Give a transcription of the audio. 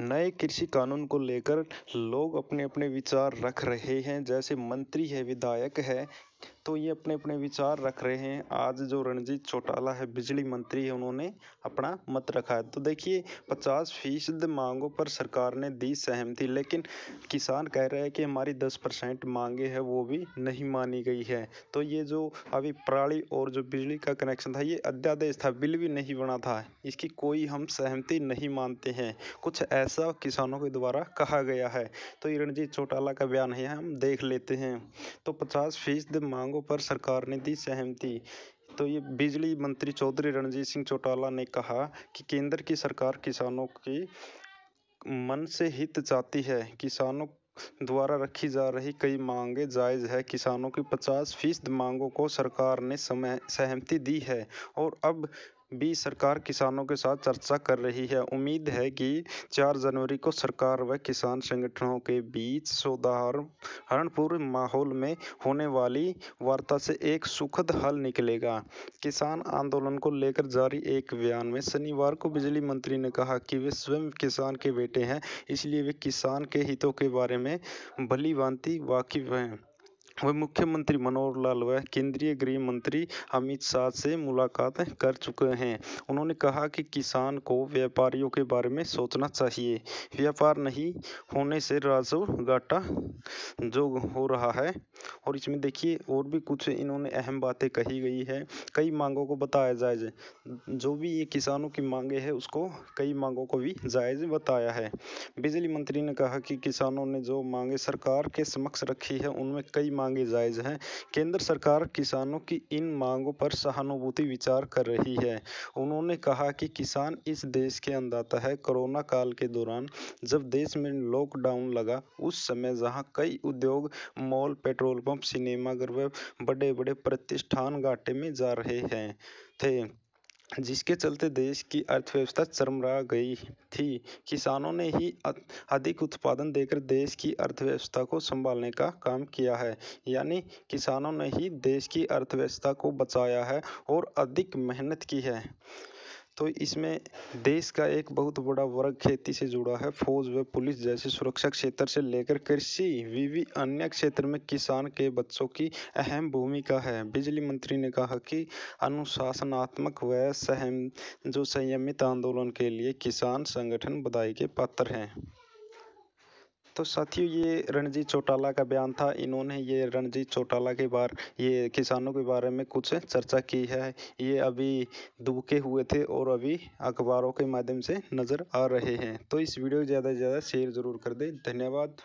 नए कृषि कानून को लेकर लोग अपने अपने विचार रख रहे हैं जैसे मंत्री है विधायक है तो ये अपने अपने विचार रख रहे हैं आज जो रणजीत चौटाला है बिजली मंत्री है उन्होंने अपना मत रखा है तो देखिए पचास फीसद मांगों पर सरकार ने दी सहमति लेकिन किसान कह रहे हैं कि हमारी दस परसेंट मांगे हैं वो भी नहीं मानी गई है तो ये जो अभी पराली और जो बिजली का कनेक्शन था ये अध्यादेश था बिल भी नहीं बना था इसकी कोई हम सहमति नहीं मानते हैं कुछ ऐसा किसानों के द्वारा कहा गया है तो ये रणजीत चौटाला का बयान है हम देख लेते हैं तो पचास फीसद मांगों पर सरकार ने दी सहमति तो ये बिजली मंत्री चौधरी रणजीत सिंह चौटाला ने कहा कि केंद्र की सरकार किसानों की मन से हित चाहती है किसानों द्वारा रखी जा रही कई मांगे जायज़ है किसानों की 50 फीसद मांगों को सरकार ने समय सहमति दी है और अब भी सरकार किसानों के साथ चर्चा कर रही है उम्मीद है कि 4 जनवरी को सरकार व किसान संगठनों के बीच सौदार हरणपुर माहौल में होने वाली वार्ता से एक सुखद हल निकलेगा किसान आंदोलन को लेकर जारी एक बयान में शनिवार को बिजली मंत्री ने कहा कि वे स्वयं किसान के बेटे हैं इसलिए वे किसान के हितों के बारे में भली वाकिफ हैं वह मुख्यमंत्री मनोहर लाल व केंद्रीय गृह मंत्री अमित शाह से मुलाकात कर चुके हैं उन्होंने कहा कि किसान को व्यापारियों के बारे में सोचना चाहिए व्यापार नहीं होने से राजस्व घाटा जो हो रहा है और इसमें देखिए और भी कुछ इन्होंने अहम बातें कही गई है कई मांगों को बताया जायज जो भी ये किसानों की मांगे है उसको कई मांगों को भी जायज बताया है बिजली मंत्री ने कहा कि किसानों ने जो मांगे सरकार के समक्ष रखी है उनमें कई मांग मांगे जायज़ हैं केंद्र सरकार किसानों की इन मांगों पर सहानुभूति विचार कर रही है उन्होंने कहा कि किसान इस देश के अंदाता है कोरोना काल के दौरान जब देश में लॉकडाउन लगा उस समय जहां कई उद्योग मॉल पेट्रोल पंप सिनेमाघर व बड़े बड़े प्रतिष्ठान घाटे में जा रहे हैं थे जिसके चलते देश की अर्थव्यवस्था चरमरा गई थी किसानों ने ही अधिक उत्पादन देकर देश की अर्थव्यवस्था को संभालने का काम किया है यानी किसानों ने ही देश की अर्थव्यवस्था को बचाया है और अधिक मेहनत की है तो इसमें देश का एक बहुत बड़ा वर्ग खेती से जुड़ा है फौज व पुलिस जैसे सुरक्षा क्षेत्र से लेकर कृषि विवि अन्य क्षेत्र में किसान के बच्चों की अहम भूमिका है बिजली मंत्री ने कहा कि अनुशासनात्मक व सहम जो संयमित आंदोलन के लिए किसान संगठन बधाई के पात्र हैं तो साथियों ये रणजीत चौटाला का बयान था इन्होंने ये रणजीत चौटाला के बार ये किसानों के बारे में कुछ चर्चा की है ये अभी दुबके हुए थे और अभी अखबारों के माध्यम से नज़र आ रहे हैं तो इस वीडियो को ज़्यादा से ज़्यादा शेयर ज़रूर कर दें धन्यवाद